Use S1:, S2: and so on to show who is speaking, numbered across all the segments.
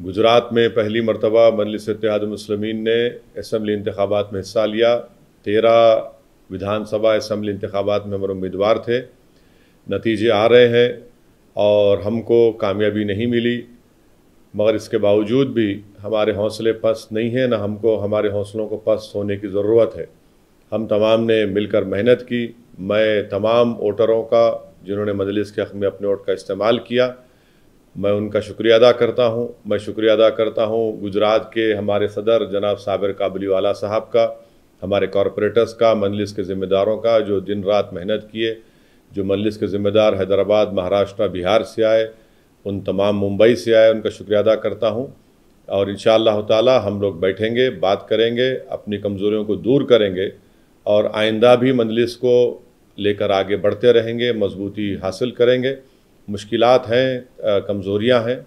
S1: गुजरात में पहली मरतबा मजलिस मुसलमिन ने इसम्बली इंतबात में हिस्सा लिया तेरह विधानसभा इसम्बली इंतबात में हमारे उम्मीदवार थे नतीजे आ रहे हैं और हमको कामयाबी नहीं मिली मगर इसके बावजूद भी हमारे हौसले पस्त नहीं हैं ना हमको हमारे हौसलों को पस होने की ज़रूरत है हम तमाम ने मिलकर मेहनत की मैं तमाम वोटरों का जिन्होंने मजलिस के हक़ में अपने वोट का इस्तेमाल किया मैं उनका शुक्रिया अदा करता हूं मैं शुक्रिया अदा करता हूं गुजरात के हमारे सदर जनाब साबिर काबलीवाला साहब का हमारे कॉरपोरेटर्स का मजलिस के ज़िम्मेदारों का जो दिन रात मेहनत किए जो मजलिस के ज़िम्मेदार हैदराबाद महाराष्ट्र बिहार से आए उन तमाम मुंबई से आए उनका शुक्रिया अदा करता हूँ और इन ताला हम लोग बैठेंगे बात करेंगे अपनी कमज़ोरियों को दूर करेंगे और आइंदा भी मजलिस को लेकर आगे बढ़ते रहेंगे मजबूती हासिल करेंगे मुश्किल हैं कमज़ोरियाँ हैं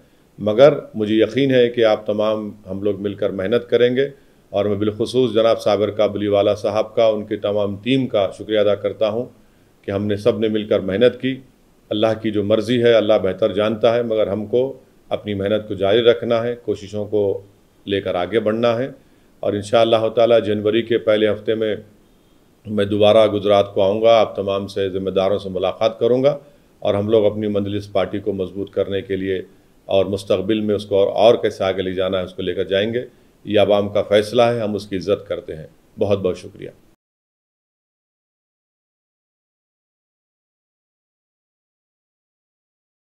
S1: मगर मुझे यकीन है कि आप तमाम हम लोग मिलकर मेहनत करेंगे और मैं बिलखसूस जनाब साबिर काबली वाला साहब का उनके तमाम टीम का शुक्रिया अदा करता हूँ कि हमने सब ने मिलकर मेहनत की अल्लाह की जो मर्ज़ी है अल्लाह बेहतर जानता है मगर हमको अपनी मेहनत को जारी रखना है कोशिशों को लेकर आगे बढ़ना है और इन शाह जनवरी के पहले हफ्ते में मैं दोबारा गुजरात को आऊँगा आप तमाम से ज़िम्मेदारों से मुलाकात करूँगा और हम लोग अपनी मंजलिस पार्टी को मजबूत करने के लिए और मुस्तबिल में उसको और, और कैसे आगे ले जाना है उसको लेकर जाएंगे ये आवाम का फैसला है हम उसकी इज्जत करते हैं बहुत बहुत शुक्रिया